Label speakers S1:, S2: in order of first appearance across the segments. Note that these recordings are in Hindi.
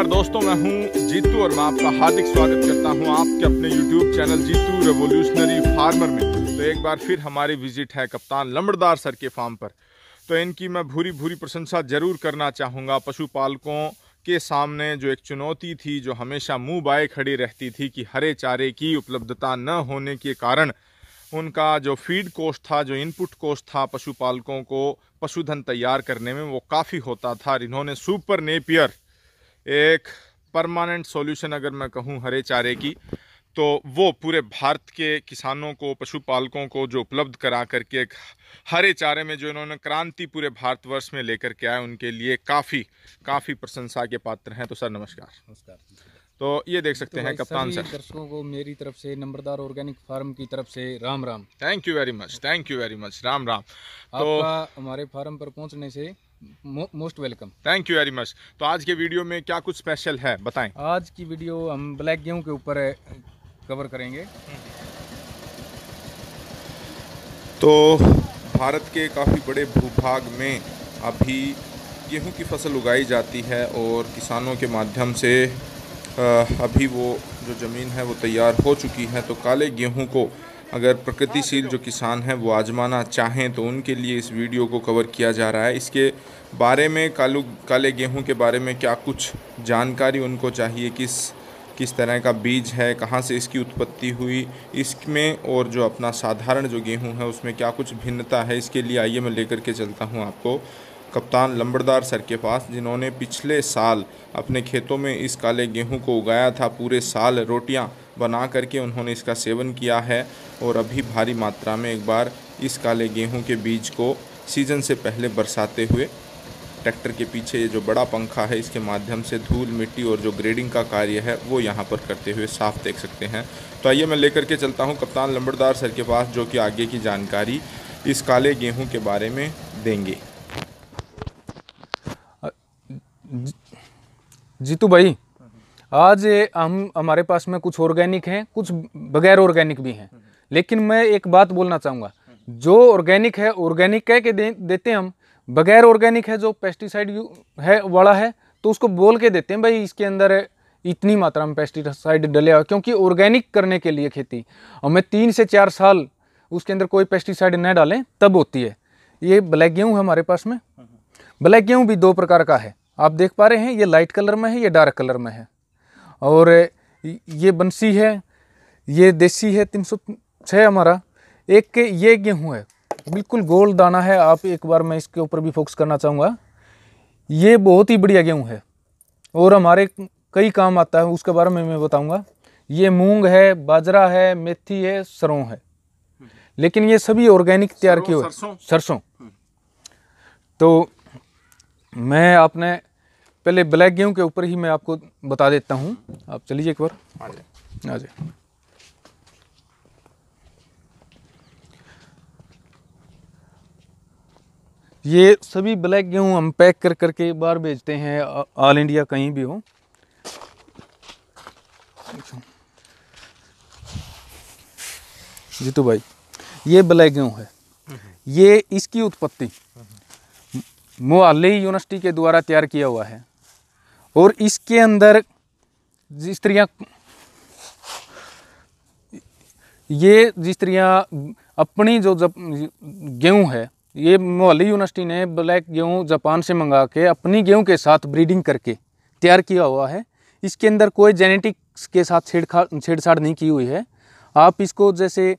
S1: नमस्कार दोस्तों मैं हूं जीतू और मैं आपका हार्दिक स्वागत करता हूं आपके अपने YouTube channel Jitu revolutionary farmer में तो एक बार फिर हमारी विजिट है कप्तान लंबड़दार सर के फार्म पर तो इनकी मैं भूरी भूरी प्रशंसा जरूर करना चाहूँगा पशुपालकों के सामने जो एक चुनौती थी जो हमेशा मुँह बाए खड़ी रहती थी कि हरे चारे की उपलब्धता न होने के कारण उनका जो फीड कोर्स था जो इनपुट कोर्स था पशुपालकों को पशुधन तैयार करने में वो काफ़ी होता था और इन्होंने सुपर नेपियर एक परमानेंट सॉल्यूशन अगर मैं कहूँ हरे चारे की तो वो पूरे भारत के किसानों को पशुपालकों को जो उपलब्ध करा करके एक हरे चारे में जो इन्होंने क्रांति पूरे भारतवर्ष में लेकर के आए उनके लिए काफ़ी काफ़ी प्रशंसा के पात्र हैं तो सर नमस्कार नमस्कार तो ये देख सकते तो हैं कप्तान सर
S2: दर्शकों को मेरी तरफ से नंबरदार ऑर्गेनिक फार्म की तरफ से Ram Ram thank you very much
S1: thank you very much Ram Ram तो
S2: हमारे फार्म पर पहुंचने से most welcome
S1: thank you very much तो आज के वीडियो में क्या कुछ स्पेशल है
S2: बताएं आज की वीडियो हम ब्लैक गेहूं के ऊपर कवर करेंगे
S1: तो भारत के काफ़ी बड़े भूभाग में अभी गेहूं की फसल उगाई जाती है और किसानों के माध्यम से अभी वो जो ज़मीन है वो तैयार हो चुकी है तो काले गेहूं को अगर प्रकृतिशील जो किसान हैं वो आजमाना चाहें तो उनके लिए इस वीडियो को कवर किया जा रहा है इसके बारे में कालू काले गेहूं के बारे में क्या कुछ जानकारी उनको चाहिए किस किस तरह का बीज है कहाँ से इसकी उत्पत्ति हुई इसमें और जो अपना साधारण जो गेहूं है उसमें क्या कुछ भिन्नता है इसके लिए आइए मैं लेकर के चलता हूँ आपको कप्तान लंबड़दार सर के पास जिन्होंने पिछले साल अपने खेतों में इस काले गेहूँ को उगाया था पूरे साल रोटियाँ बना करके उन्होंने इसका सेवन किया है और अभी भारी मात्रा में एक बार इस काले गेहूं के बीज को सीजन से पहले बरसाते हुए ट्रैक्टर के पीछे ये जो बड़ा पंखा है इसके माध्यम से धूल मिट्टी और जो ग्रेडिंग का कार्य है वो यहाँ पर करते हुए साफ देख सकते हैं तो आइए मैं लेकर के चलता हूँ कप्तान लंबड़दार सर के पास जो कि आगे की जानकारी इस काले गेहूँ के बारे में देंगे
S2: जीतू तो भाई आज हम हमारे पास में कुछ ऑर्गेनिक हैं कुछ बगैर ऑर्गेनिक भी हैं लेकिन मैं एक बात बोलना चाहूँगा जो ऑर्गेनिक है ऑर्गेनिक कह के दे, देते हम बगैर ऑर्गेनिक है जो पेस्टिसाइड है वाला है तो उसको बोल के देते हैं भाई इसके अंदर इतनी मात्रा में पेस्टिसाइड डले हुआ क्योंकि ऑर्गेनिक करने के लिए खेती हमें तीन से चार साल उसके अंदर कोई पेस्टिसाइड न डालें तब होती है ये ब्लैक गेहूँ है हमारे पास में ब्लैक गेहूँ भी दो प्रकार का है आप देख पा रहे हैं ये लाइट कलर में है ये डार्क कलर में है और ये बंसी है ये देसी है तीन सौ छः हमारा एक के ये गेहूँ है बिल्कुल गोल दाना है आप एक बार मैं इसके ऊपर भी फोकस करना चाहूँगा ये बहुत ही बढ़िया गेहूँ है और हमारे कई काम आता है उसके बारे में मैं बताऊँगा ये मूंग है बाजरा है मेथी है सरों है लेकिन ये सभी ऑर्गेनिक तैयार किए हुए सरसों तो मैं आपने पहले ब्लैक गेहूँ के ऊपर ही मैं आपको बता देता हूँ आप चलिए एक बार आ हाँ जाए हाँ ये सभी ब्लैक गेहूँ हम पैक कर करके बाहर बेचते हैं ऑल इंडिया कहीं भी हो जीतू भाई ये ब्लैक गेहूँ है ये इसकी उत्पत्ति मोहाली यूनिवर्सिटी के द्वारा तैयार किया हुआ है और इसके अंदर जिस तरह ये जिस तरह अपनी जो जब गेहूँ है ये मोहाली यूनिवर्सिटी ने ब्लैक गेहूँ जापान से मंगा के अपनी गेहूँ के साथ ब्रीडिंग करके तैयार किया हुआ है इसके अंदर कोई जेनेटिक्स के साथ छेड़खा छेड़छाड़ नहीं की हुई है आप इसको जैसे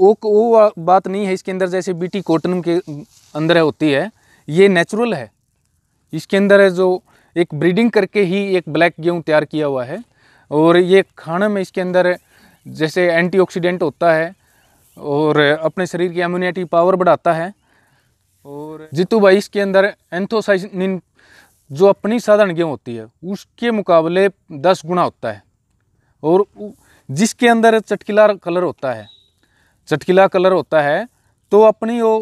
S2: वो वो बात नहीं है इसके अंदर जैसे बीटी कॉटन के अंदर होती है ये नेचुरल है इसके अंदर जो एक ब्रीडिंग करके ही एक ब्लैक गेहूँ तैयार किया हुआ है और ये खाना में इसके अंदर जैसे एंटीऑक्सीडेंट होता है और अपने शरीर की इम्यूनिटी पावर बढ़ाता है और जीतू भाई इसके अंदर एंथोसाइनिन जो अपनी साधारण गेहूँ होती है उसके मुकाबले दस गुना होता है और जिसके अंदर चटकीला कलर होता है चटकीला कलर होता है तो अपनी वो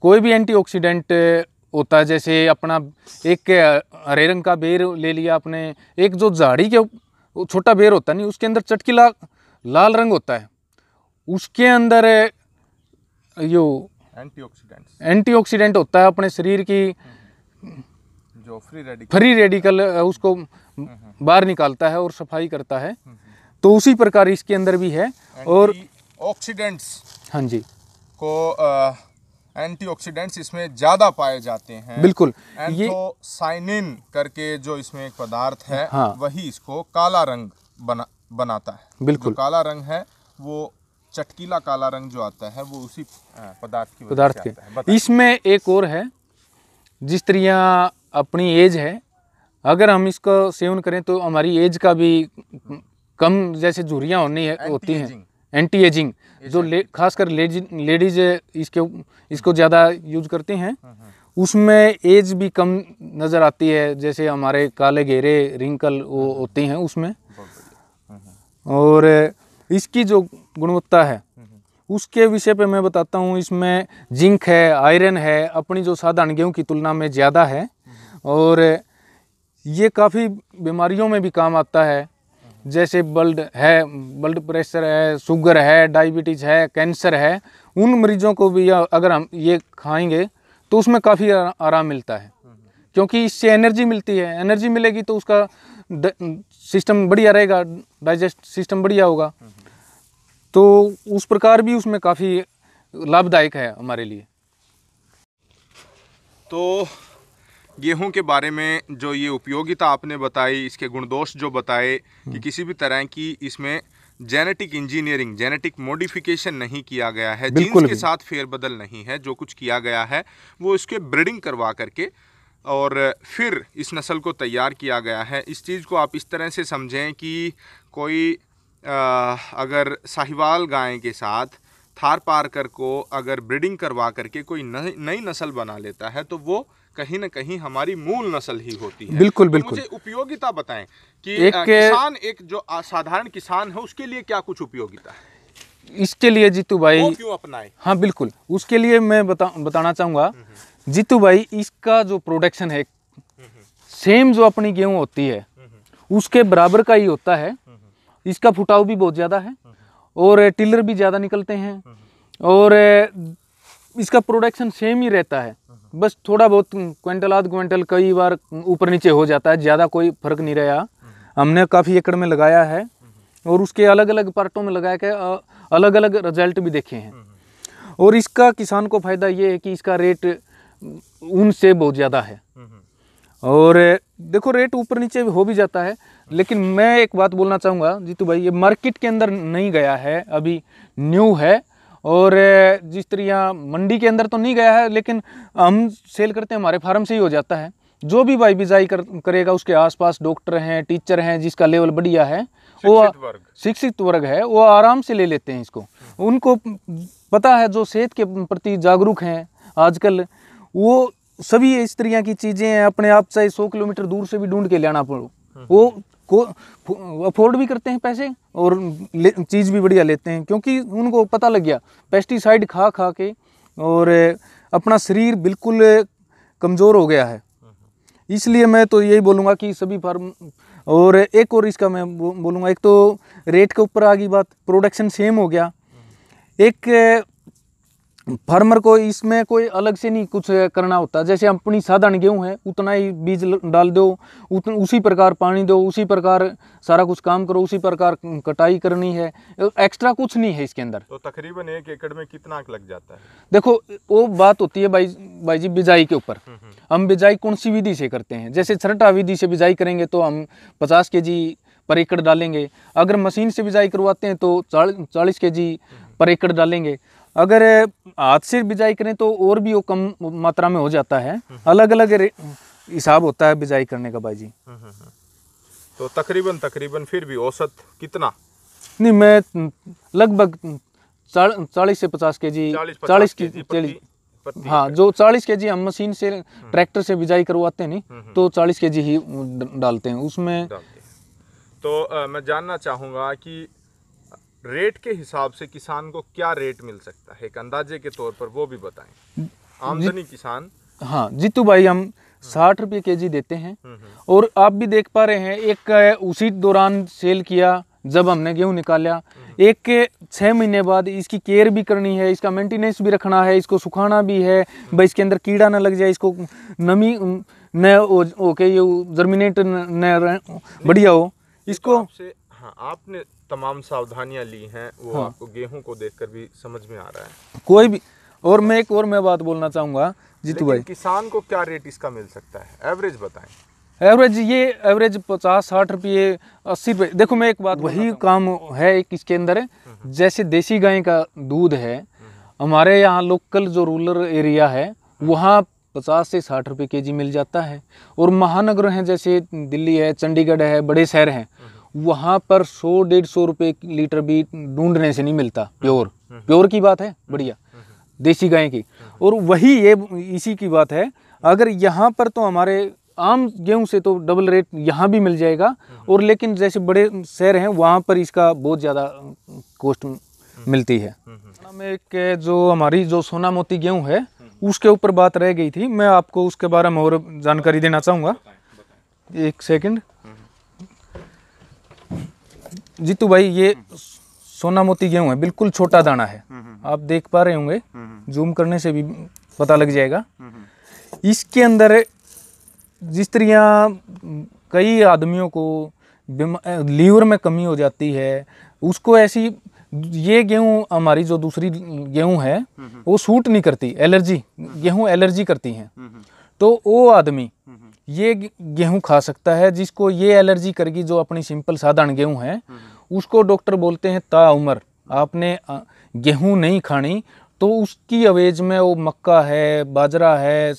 S2: कोई भी एंटीऑक्सीडेंट होता है जैसे अपना एक हरे रंग का बेर ले लिया आपने एक जो झाड़ी के छोटा बेर होता नहीं उसके अंदर चटकीला लाल रंग होता है उसके अंदर यो
S1: एंटीऑक्सीडेंट
S2: एंटीऑक्सीडेंट होता है अपने शरीर की
S1: जो फ्री रेडिकल फ्री
S2: रेडिकल उसको हम्म, हम्म। बाहर निकालता है और सफाई करता है हम्म, तो उसी प्रकार इसके अंदर भी है और
S1: ऑक्सीडेंट्स हाँ जी को आ, एंटीऑक्सीडेंट्स इसमें ज़्यादा पाए जाते हैं बिल्कुल ये साइनिन करके जो इसमें एक पदार्थ है हाँ। वही इसको काला रंग बना बनाता है बिल्कुल काला रंग है वो चटकीला काला रंग जो आता है वो उसी
S2: पदार्थ की पदार्थ के इसमें एक और है जिस तरह अपनी एज है अगर हम इसका सेवन करें तो हमारी एज का भी कम जैसे झुरियाँ होनी है होती हैं एंटी एजिंग जो ले, खासकर लेडीज इसके इसको हम्म। ज़्यादा यूज करती हैं हम्म, हम्म। उसमें एज भी कम नज़र आती है जैसे हमारे काले घेरे रिंकल वो होती हैं उसमें और इसकी जो गुणवत्ता है उसके विषय पे मैं बताता हूँ इसमें जिंक है आयरन है अपनी जो साधारण गेहूँ की तुलना में ज़्यादा है और ये काफ़ी बीमारियों में भी काम आता है जैसे ब्लड है ब्लड प्रेशर है शुगर है डायबिटीज़ है कैंसर है उन मरीजों को भी अगर हम ये खाएंगे तो उसमें काफ़ी आराम मिलता है क्योंकि इससे एनर्जी मिलती है एनर्जी मिलेगी तो उसका सिस्टम बढ़िया रहेगा डाइजेस्ट सिस्टम बढ़िया होगा तो उस प्रकार भी उसमें काफ़ी लाभदायक है हमारे लिए तो
S1: गेहूं के बारे में जो ये उपयोगिता आपने बताई इसके गुणदोष जो बताए कि हम्म। किसी भी तरह की इसमें जेनेटिक इंजीनियरिंग जेनेटिक मॉडिफिकेशन नहीं किया गया है जीन्स के साथ फेरबदल नहीं है जो कुछ किया गया है वो इसके ब्रीडिंग करवा करके और फिर इस नस्ल को तैयार किया गया है इस चीज़ को आप इस तरह से समझें कि कोई आ, अगर साहिवाल गाय के साथ थार पारकर को अगर ब्रीडिंग करवा करके कोई नई नस्ल बना लेता है तो वो कहीं ना कहीं हमारी मूल नस्ल ही होती है बिल्कुल तो बिल्कुल तो उपयोगिता बताएं कि एक किसान एक जो साधारण किसान है उसके लिए क्या कुछ उपयोगिता है
S2: इसके लिए जीतू भाई क्यों अपनाए हाँ बिल्कुल उसके लिए मैं बता बताना चाहूंगा हम्म, हम्म। जीतू भाई इसका जो प्रोडक्शन है सेम हम्म, जो अपनी गेहूं होती है उसके बराबर का ही होता है इसका फुटाव भी बहुत ज़्यादा है और टिलर भी ज़्यादा निकलते हैं और इसका प्रोडक्शन सेम ही रहता है बस थोड़ा बहुत क्विंटल आध क्विंटल कई बार ऊपर नीचे हो जाता है ज़्यादा कोई फर्क नहीं रहा हमने काफ़ी एकड़ में लगाया है और उसके अलग अलग पार्टों में लगा के अलग अलग रिजल्ट भी देखे हैं और इसका किसान को फ़ायदा ये है कि इसका रेट ऊन से बहुत ज़्यादा है और देखो रेट ऊपर नीचे हो भी जाता है लेकिन मैं एक बात बोलना चाहूँगा जीतू भाई ये मार्केट के अंदर नहीं गया है अभी न्यू है और जिस तरह यहाँ मंडी के अंदर तो नहीं गया है लेकिन हम सेल करते हैं हमारे फार्म से ही हो जाता है जो भी भाई बिजाई कर, करेगा उसके आसपास डॉक्टर हैं टीचर हैं जिसका लेवल बढ़िया है वो शिक्षित वर्ग है वो आराम से ले लेते हैं इसको उनको पता है जो सेहत के प्रति जागरूक हैं आजकल वो सभी इस तरह की चीज़ें अपने आप चाहे सौ किलोमीटर दूर से भी ढूंढ के लेना पड़ो हम्म। वो को अफोर्ड भी करते हैं पैसे और चीज़ भी बढ़िया लेते हैं क्योंकि उनको पता लग गया पेस्टिसाइड खा खा के और अपना शरीर बिल्कुल कमज़ोर हो गया है इसलिए मैं तो यही बोलूँगा कि सभी फार्म और एक और इसका मैं बोलूँगा एक तो रेट के ऊपर आ गई बात प्रोडक्शन सेम हो गया एक फार्मर को इसमें कोई अलग से नहीं कुछ करना होता जैसे अपनी साधारण गेहूँ है उतना ही बीज डाल दो उसी प्रकार पानी दो उसी प्रकार सारा कुछ काम करो उसी प्रकार कटाई करनी है एक्स्ट्रा कुछ नहीं है इसके अंदर तो
S1: तकरीबन एक एकड़ में कितना लग
S2: जाता है देखो वो बात होती है भाई भाई जी बिजाई के ऊपर हम्म, हम्म। हम बिजाई कौन सी विधि से करते हैं जैसे छरटा विधि से बिजाई करेंगे तो हम पचास के जी पर एकड़ डालेंगे अगर मशीन से बिजाई करवाते हैं तो चालीस के जी हम्म। पर एकड़ डालेंगे अगर हाथ से बिजाई करें तो और भी वो कम मात्रा में हो जाता है हम्म। अलग अलग हिसाब होता है बिजाई करने का भाई जी हम्म,
S1: हम्म, तो तकरीबन तकरीबन फिर भी औसत
S2: कितना नहीं मैं लगभग चालीस से पचास के जी चालीस की जी हाँ जो चालीस के जी हम मशीन से ट्रैक्टर से बिजाई करवाते हैं नहीं तो चालीस के जी ही डालते हैं उसमें
S1: तो आ, मैं जानना चाहूँगा कि रेट के हिसाब से किसान को क्या रेट मिल सकता है एक अंदाजे के तौर पर वो भी बताएं आमदनी किसान
S2: हाँ जीतू भाई हम हम्म। साठ रुपये के जी देते हैं हम्म, हम्म। और आप भी देख पा रहे हैं एक उसी दौरान सेल किया जब हमने गेहूँ निकाला एक के छः महीने बाद इसकी केयर भी करनी है इसका मेंटेनेंस भी रखना है इसको सुखाना भी है भाई इसके अंदर कीड़ा ना लग जाए इसको नमी न ओके ये जर्मिनेट न बढ़िया हो इसको हाँ
S1: आपने तमाम सावधानियां ली हैं वो हाँ। आपको गेहूं को देखकर भी समझ में आ रहा है
S2: कोई भी और मैं एक और मैं बात बोलना चाहूँगा जीतू भाई
S1: किसान को क्या रेट इसका मिल सकता है एवरेज बताएं
S2: एवरेज ये एवरेज पचास साठ रुपये अस्सी रुपये देखो मैं एक बात वही काम है एक इसके अंदर हम्म, हम्म। जैसे देसी गाय का दूध है हम्म, हमारे यहाँ लोकल जो रूरल एरिया है वहाँ पचास से साठ रुपये के मिल जाता है और महानगर हैं जैसे दिल्ली है चंडीगढ़ है बड़े शहर हैं वहाँ पर सौ डेढ़ सौ रुपये लीटर भी ढूंढने से नहीं मिलता हम्म, प्योर हम्म, हम्म। प्योर की बात है बढ़िया देसी गाय की और वही ये इसी की बात है अगर यहाँ पर तो हमारे आम गेहूं से तो डबल रेट यहाँ भी मिल जाएगा और लेकिन जैसे बड़े शहर हैं वहाँ पर इसका बहुत ज़्यादा कॉस्ट मिलती है में एक जो हमारी जो सोना मोती गेहूं है उसके ऊपर बात रह गई थी मैं आपको उसके बारे में और जानकारी देना चाहूँगा एक सेकंड जीतू भाई ये सोना मोती गेहूं है बिल्कुल छोटा दाना है हम्म, हम्म, हम्म। आप देख पा रहे होंगे जूम करने से भी पता लग जाएगा इसके अंदर जिस तरह कई आदमियों को लीवर में कमी हो जाती है उसको ऐसी ये गेहूं हमारी जो दूसरी गेहूँ है वो सूट नहीं करती एलर्जी गेहूँ एलर्जी करती हैं तो वो आदमी ये गेहूं खा सकता है जिसको ये एलर्जी करेगी जो अपनी सिंपल साधारण गेहूं है हम्म। उसको डॉक्टर बोलते हैं ता उम्र आपने गेहूं नहीं खानी तो उसकी अवेज में वो मक्का है बाजरा है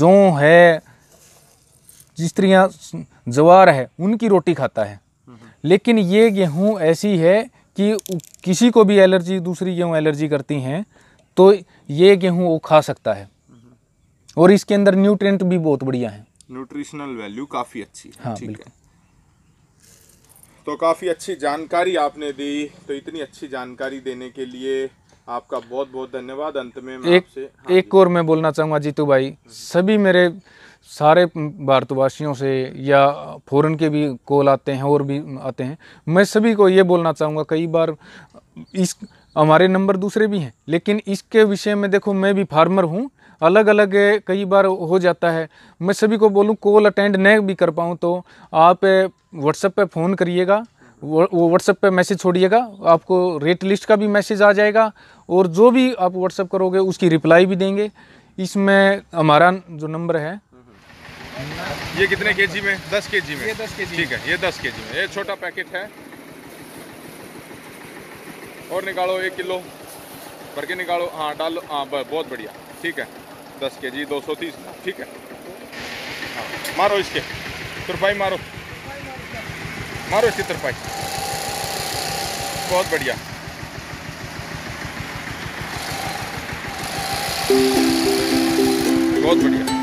S2: जौ है जिस तरह जवार है उनकी रोटी खाता है हम्म। लेकिन ये गेहूँ ऐसी है कि किसी को भी एलर्जी दूसरी गेहूँ एलर्जी करती हैं तो ये गेहूँ वो खा सकता है और इसके अंदर न्यूट्रिएंट भी बहुत बढ़िया है
S1: न्यूट्रिशनल वैल्यू काफ़ी अच्छी है हाँ, ठीक है तो काफ़ी अच्छी जानकारी आपने दी तो इतनी अच्छी जानकारी देने के लिए आपका बहुत बहुत धन्यवाद अंत में मैं एक, हाँ एक
S2: और मैं बोलना चाहूंगा जीतू भाई सभी मेरे सारे भारतवासियों से या फॉरन के भी कॉल आते हैं और भी आते हैं मैं सभी को ये बोलना चाहूँगा कई बार इस हमारे नंबर दूसरे भी हैं लेकिन इसके विषय में देखो मैं भी फार्मर हूँ अलग अलग कई बार हो जाता है मैं सभी को बोलूँ कॉल अटेंड नहीं भी कर पाऊँ तो आप व्हाट्सएप पे फ़ोन करिएगा वो व्हाट्सएप पे मैसेज छोड़िएगा आपको रेट लिस्ट का भी मैसेज आ जाएगा और जो भी आप व्हाट्सएप करोगे उसकी रिप्लाई भी देंगे इसमें हमारा जो नंबर है
S1: ये कितने केजी में दस केजी में ये दस केजी ठीक है ये दस केजी में ये छोटा पैकेट है और निकालो एक किलो भर के निकालो हाँ डालो हाँ बहुत बढ़िया ठीक है दस के जी दो सौ तीस ठीक है मारो इसके तुरपाई मारो मारो इसकी तुरपाई बहुत बढ़िया बहुत बढ़िया